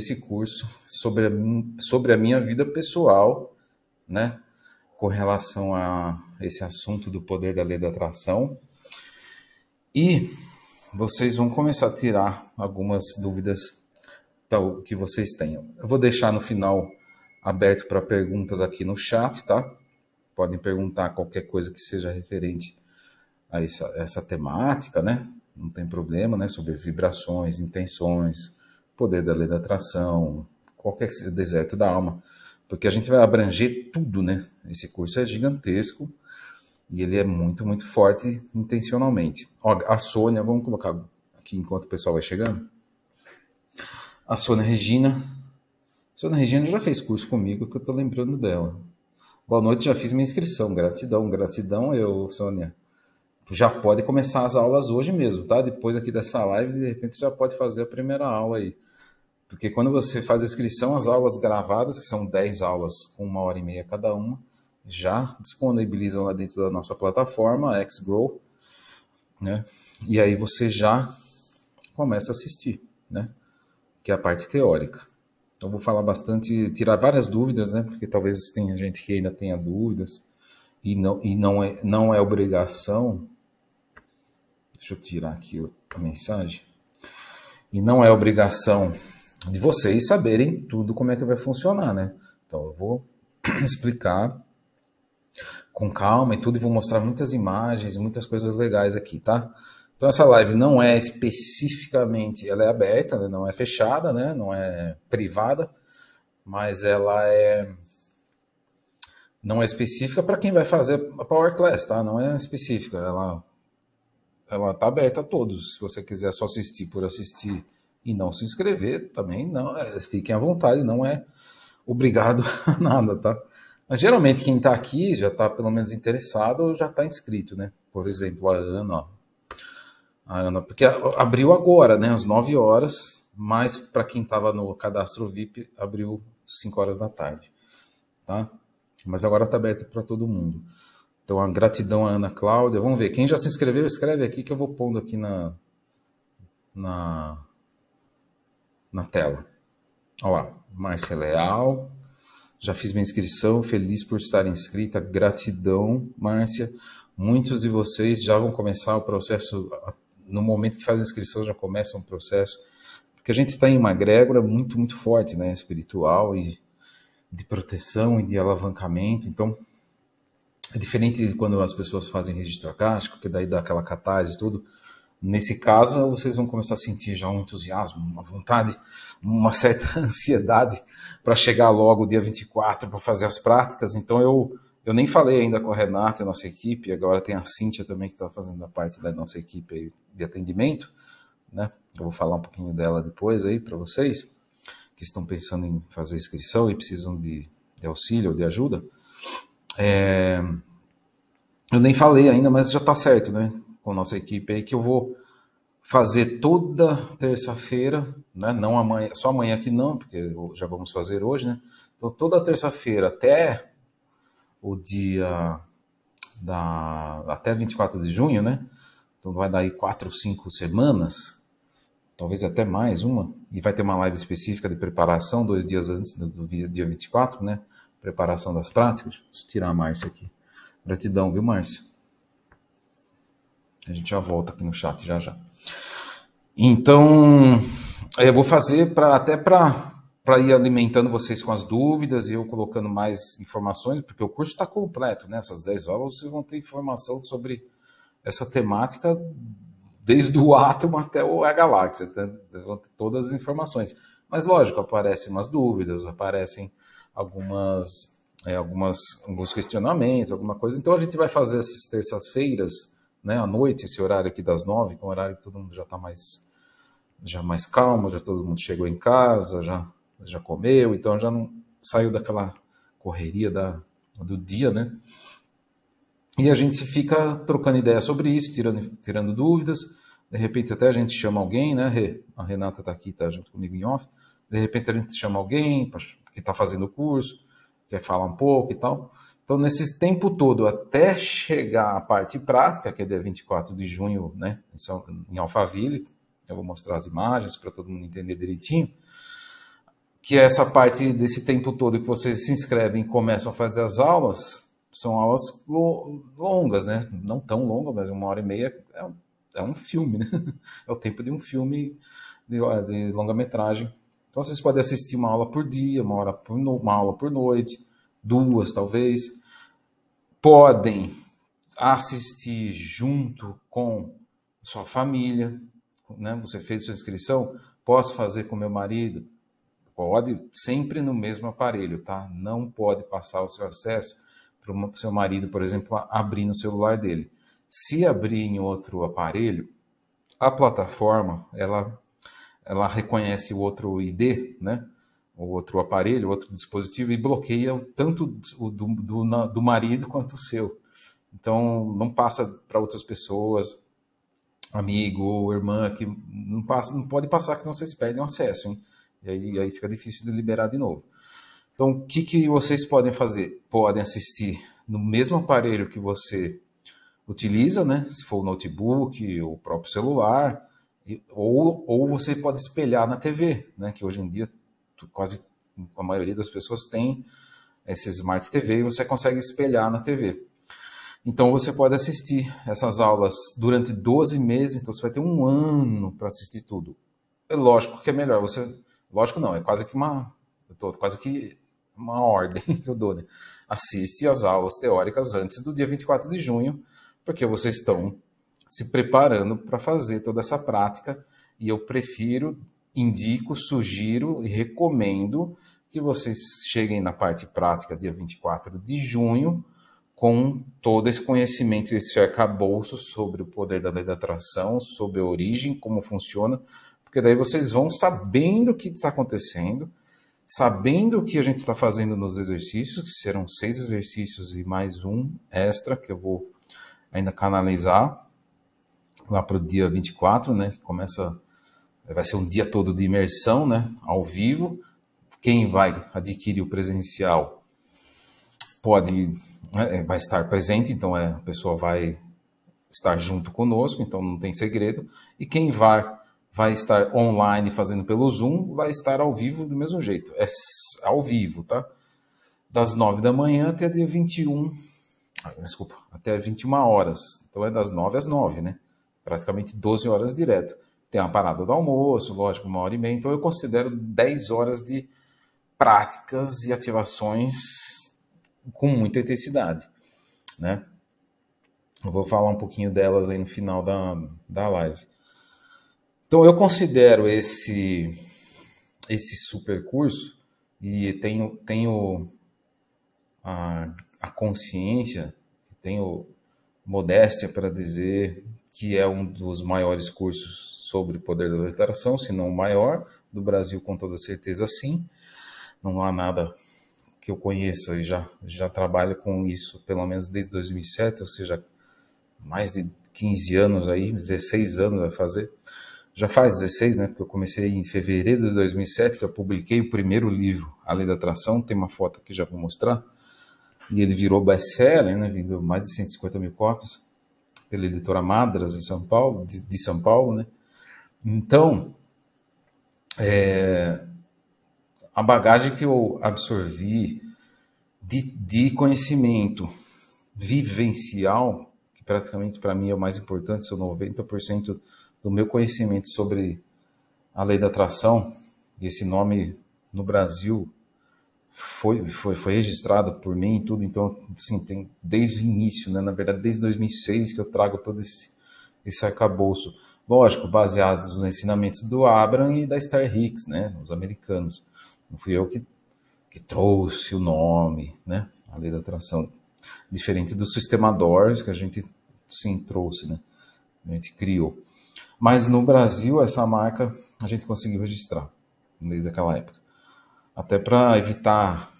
esse curso sobre a, sobre a minha vida pessoal, né? Com relação a esse assunto do poder da lei da atração. E vocês vão começar a tirar algumas dúvidas que vocês tenham. Eu vou deixar no final aberto para perguntas aqui no chat, tá? Podem perguntar qualquer coisa que seja referente a essa, essa temática, né? Não tem problema, né? Sobre vibrações, intenções, poder da lei da atração, qualquer deserto da alma, porque a gente vai abranger tudo, né? Esse curso é gigantesco e ele é muito, muito forte intencionalmente. Ó, a Sônia, vamos colocar aqui enquanto o pessoal vai chegando. A Sônia Regina. A Sônia Regina já fez curso comigo, que eu tô lembrando dela. Boa noite, já fiz minha inscrição. Gratidão, gratidão eu, Sônia. Já pode começar as aulas hoje mesmo, tá? Depois aqui dessa live, de repente já pode fazer a primeira aula aí. Porque quando você faz a inscrição, as aulas gravadas, que são 10 aulas com uma hora e meia cada uma, já disponibilizam lá dentro da nossa plataforma, Xgrow, né? E aí você já começa a assistir, né? Que é a parte teórica. Então vou falar bastante, tirar várias dúvidas, né? Porque talvez tenha gente que ainda tenha dúvidas e não, e não, é, não é obrigação. Deixa eu tirar aqui a mensagem. E não é obrigação de vocês saberem tudo como é que vai funcionar, né? Então eu vou explicar com calma e tudo e vou mostrar muitas imagens, muitas coisas legais aqui, tá? Então essa live não é especificamente, ela é aberta, né? não é fechada, né? Não é privada, mas ela é não é específica para quem vai fazer a Power Class, tá? Não é específica, ela ela tá aberta a todos. Se você quiser só assistir por assistir e não se inscrever, também não, é, fiquem à vontade, não é obrigado a nada, tá? Mas geralmente quem está aqui já está pelo menos interessado ou já está inscrito, né? Por exemplo, a Ana, a Ana, porque abriu agora, né? Às 9 horas, mas para quem estava no cadastro VIP, abriu 5 horas da tarde, tá? Mas agora está aberto para todo mundo. Então, a gratidão a Ana Cláudia. Vamos ver, quem já se inscreveu, escreve aqui que eu vou pondo aqui na, na, na tela. Olá, Márcia Leal. Já fiz minha inscrição, feliz por estar inscrita. Gratidão, Márcia. Muitos de vocês já vão começar o processo, no momento que fazem a inscrição, já começam um o processo. Porque a gente está em uma egrégora muito, muito forte, né? Espiritual e de proteção e de alavancamento. Então, é diferente de quando as pessoas fazem registro acástico, que daí dá aquela catarse e tudo. Nesse caso, vocês vão começar a sentir já um entusiasmo, uma vontade, uma certa ansiedade para chegar logo dia 24 para fazer as práticas. Então, eu, eu nem falei ainda com a Renata, a nossa equipe, agora tem a Cíntia também que está fazendo a parte da nossa equipe de atendimento. Né? Eu vou falar um pouquinho dela depois aí para vocês que estão pensando em fazer inscrição e precisam de, de auxílio ou de ajuda. É... Eu nem falei ainda, mas já está certo, né? com nossa equipe aí que eu vou fazer toda terça-feira, né? Não amanhã, só amanhã que não, porque já vamos fazer hoje, né? Então toda terça-feira até o dia da até 24 de junho, né? Então vai dar aí quatro, cinco semanas, talvez até mais uma, e vai ter uma live específica de preparação dois dias antes do dia 24, né? Preparação das práticas. Deixa eu tirar a Márcia aqui. Gratidão, viu, Márcia? A gente já volta aqui no chat já já. Então, é, eu vou fazer pra, até para ir alimentando vocês com as dúvidas e eu colocando mais informações, porque o curso está completo, né? Essas 10 horas vocês vão ter informação sobre essa temática desde o átomo até a galáxia, vão ter todas as informações. Mas, lógico, aparecem umas dúvidas, aparecem algumas, é, algumas, alguns questionamentos, alguma coisa. Então, a gente vai fazer essas terças-feiras né, à noite, esse horário aqui das nove, que é um horário que todo mundo já está mais, já mais calmo, já todo mundo chegou em casa, já, já comeu, então já não saiu daquela correria da, do dia, né? E a gente fica trocando ideia sobre isso, tirando, tirando dúvidas. De repente até a gente chama alguém, né? A Renata está aqui, está junto comigo em off. De repente a gente chama alguém que está fazendo o curso, quer falar um pouco e tal. Então, nesse tempo todo, até chegar à parte prática, que é dia 24 de junho, né, em Alphaville, eu vou mostrar as imagens para todo mundo entender direitinho, que é essa parte desse tempo todo que vocês se inscrevem e começam a fazer as aulas, são aulas longas, né? Não tão longas, mas uma hora e meia é um, é um filme, né? É o tempo de um filme de, de longa-metragem. Então, vocês podem assistir uma aula por dia, uma, hora por uma aula por noite, duas talvez, podem assistir junto com sua família. Né? Você fez sua inscrição, posso fazer com meu marido? Pode, sempre no mesmo aparelho, tá? Não pode passar o seu acesso para o seu marido, por exemplo, abrir no celular dele. Se abrir em outro aparelho, a plataforma ela, ela reconhece o outro ID, né? outro aparelho, outro dispositivo e bloqueia tanto o do, do, do marido quanto o seu. Então, não passa para outras pessoas, amigo ou irmã, que não, passa, não pode passar, que não vocês perdem o acesso. Hein? E aí, aí fica difícil de liberar de novo. Então, o que, que vocês podem fazer? Podem assistir no mesmo aparelho que você utiliza, né? se for o notebook, o próprio celular, ou, ou você pode espelhar na TV, né? que hoje em dia quase a maioria das pessoas tem eh, esse Smart TV e você consegue espelhar na TV. Então você pode assistir essas aulas durante 12 meses, então você vai ter um ano para assistir tudo. É lógico que é melhor, você. Lógico não, é quase que uma. Eu tô quase que uma ordem que eu dou, né? Assiste as aulas teóricas antes do dia 24 de junho, porque vocês estão se preparando para fazer toda essa prática e eu prefiro indico, sugiro e recomendo que vocês cheguem na parte prática dia 24 de junho com todo esse conhecimento, esse arcabouço sobre o poder da lei da atração, sobre a origem, como funciona, porque daí vocês vão sabendo o que está acontecendo, sabendo o que a gente está fazendo nos exercícios, que serão seis exercícios e mais um extra que eu vou ainda canalizar lá para o dia 24, né, que começa Vai ser um dia todo de imersão, né? Ao vivo. Quem vai adquirir o presencial pode né, é, vai estar presente, então é, a pessoa vai estar junto conosco, então não tem segredo. E quem vai vai estar online fazendo pelo Zoom, vai estar ao vivo do mesmo jeito. É ao vivo, tá? Das 9 da manhã até dia 21. Ah, desculpa, até 21 horas. Então é das 9 às 9, né? Praticamente 12 horas direto. Tem uma parada do almoço, lógico, uma hora e meia. Então eu considero 10 horas de práticas e ativações com muita intensidade, né? Eu vou falar um pouquinho delas aí no final da, da live. Então eu considero esse esse super curso e tenho tenho a, a consciência, tenho modéstia para dizer que é um dos maiores cursos sobre poder da declaração, se não o maior, do Brasil com toda certeza sim. Não há nada que eu conheça e já, já trabalho com isso pelo menos desde 2007, ou seja, mais de 15 anos aí, 16 anos vai fazer. Já faz 16, né? Porque eu comecei em fevereiro de 2007, que eu publiquei o primeiro livro, A Lei da Atração. Tem uma foto aqui, já vou mostrar. E ele virou best-seller, né? vendeu mais de 150 mil cópias pela editora Madras em São Paulo, de, de São Paulo, né? Então, é, a bagagem que eu absorvi de, de conhecimento vivencial, que praticamente para mim é o mais importante, são 90% do meu conhecimento sobre a lei da atração, esse nome no Brasil foi, foi, foi registrado por mim e tudo, então, assim, tem desde o início, né? Na verdade, desde 2006 que eu trago todo esse, esse arcabouço. Lógico, baseados nos ensinamentos do Abraham e da Star Hicks, né? Os americanos. Não fui eu que, que trouxe o nome, né? A lei da atração. Diferente do sistema que a gente, sim, trouxe, né? A gente criou. Mas no Brasil, essa marca a gente conseguiu registrar desde aquela época até para evitar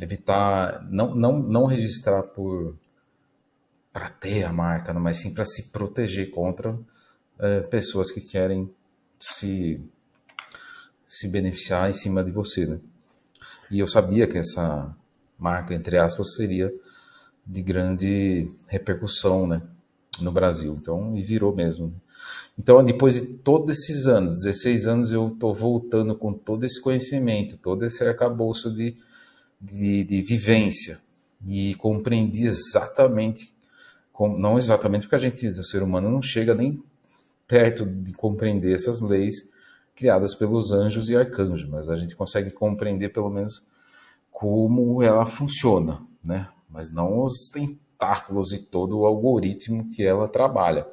evitar não, não, não registrar por para ter a marca, né, mas sim para se proteger contra é, pessoas que querem se se beneficiar em cima de você, né? E eu sabia que essa marca, entre aspas, seria de grande repercussão, né, no Brasil. Então, e virou mesmo. Né? Então, depois de todos esses anos, 16 anos, eu estou voltando com todo esse conhecimento, todo esse arcabouço de, de, de vivência e compreendi exatamente, não exatamente porque a gente, o ser humano, não chega nem perto de compreender essas leis criadas pelos anjos e arcanjos, mas a gente consegue compreender pelo menos como ela funciona, né? Mas não os tentáculos e todo o algoritmo que ela trabalha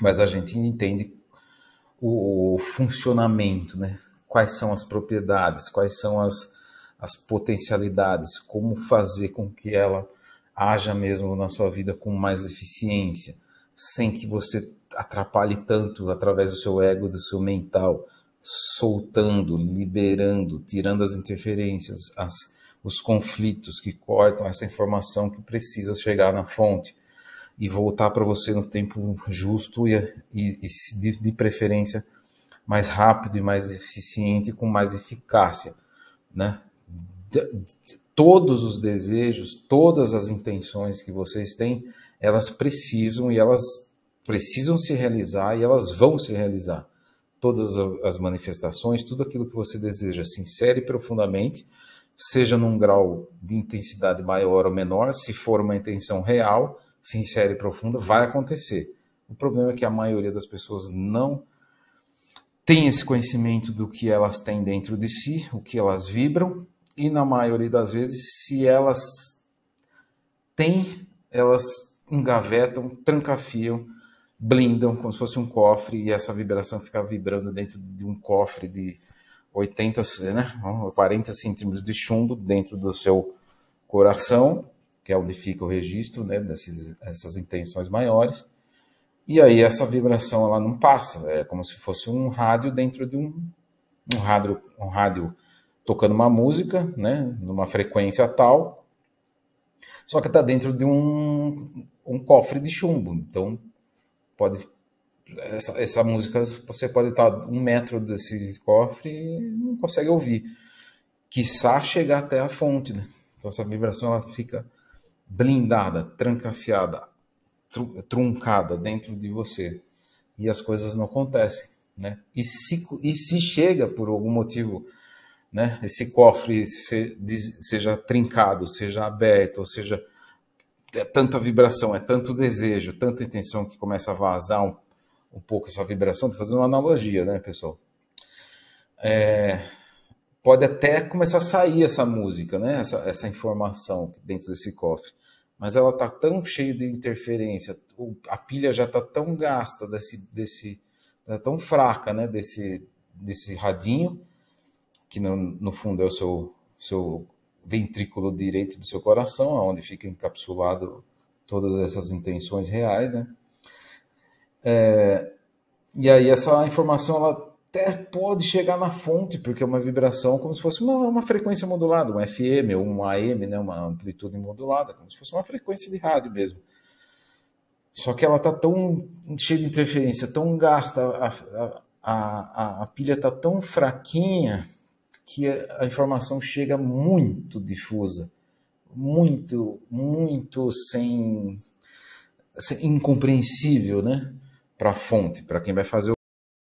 mas a gente entende o, o funcionamento, né? quais são as propriedades, quais são as, as potencialidades, como fazer com que ela haja mesmo na sua vida com mais eficiência, sem que você atrapalhe tanto através do seu ego, do seu mental, soltando, liberando, tirando as interferências, as, os conflitos que cortam essa informação que precisa chegar na fonte e voltar para você no tempo justo e, e, e de, de, preferência mais rápido e mais eficiente com mais eficácia, né? De, de, todos os desejos, todas as intenções que vocês têm, elas precisam e elas precisam se realizar e elas vão se realizar. Todas as manifestações, tudo aquilo que você deseja, se insere profundamente, seja num grau de intensidade maior ou menor, se for uma intenção real, sincera e profunda vai acontecer. O problema é que a maioria das pessoas não tem esse conhecimento do que elas têm dentro de si, o que elas vibram, e na maioria das vezes, se elas têm, elas engavetam, trancafiam, blindam como se fosse um cofre e essa vibração fica vibrando dentro de um cofre de 80, né, 40 centímetros de chumbo dentro do seu coração que unifica é o registro né, dessas essas intenções maiores. E aí essa vibração ela não passa, é como se fosse um rádio dentro de um, um rádio, um rádio tocando uma música, né, numa frequência tal, só que está dentro de um, um cofre de chumbo. Então pode essa, essa música você pode estar tá um metro desse cofre e não consegue ouvir, quiçá chegar até a fonte. Né? Então essa vibração ela fica blindada, trancafiada, truncada dentro de você e as coisas não acontecem, né? E se, e se chega por algum motivo, né? Esse cofre se, de, seja trincado, seja aberto, ou seja, é tanta vibração, é tanto desejo, tanta intenção que começa a vazar um, um pouco essa vibração. Estou fazendo uma analogia, né, pessoal? É, pode até começar a sair essa música, né? Essa, essa informação dentro desse cofre mas ela está tão cheia de interferência, a pilha já está tão gasta desse, desse tá tão fraca, né, desse desse radinho que no, no fundo é o seu seu ventrículo direito do seu coração, onde fica encapsulado todas essas intenções reais, né? É, e aí essa informação ela até pode chegar na fonte, porque é uma vibração como se fosse uma, uma frequência modulada, um FM ou um AM, né, uma amplitude modulada, como se fosse uma frequência de rádio mesmo. Só que ela está tão cheia de interferência, tão gasta, a, a, a, a pilha está tão fraquinha que a informação chega muito difusa, muito, muito sem, sem incompreensível, né, para a fonte, para quem vai fazer o